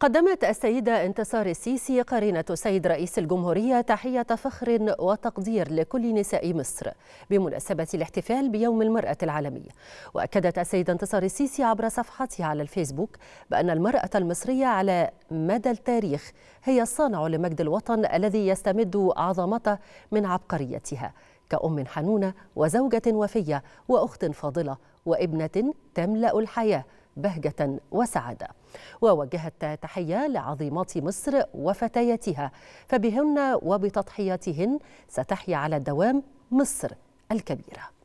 قدمت السيدة انتصار السيسي قرينة سيد رئيس الجمهورية تحية فخر وتقدير لكل نساء مصر بمناسبة الاحتفال بيوم المرأة العالمي وأكدت السيدة انتصار السيسي عبر صفحتها على الفيسبوك بأن المرأة المصرية على مدى التاريخ هي الصانع لمجد الوطن الذي يستمد عظمته من عبقريتها كأم حنونة وزوجة وفية وأخت فاضلة وابنة تملأ الحياة بهجة وسعادة ووجهت تحية لعظيمات مصر وفتياتها فبهن وبتضحياتهن ستحيا على الدوام مصر الكبيره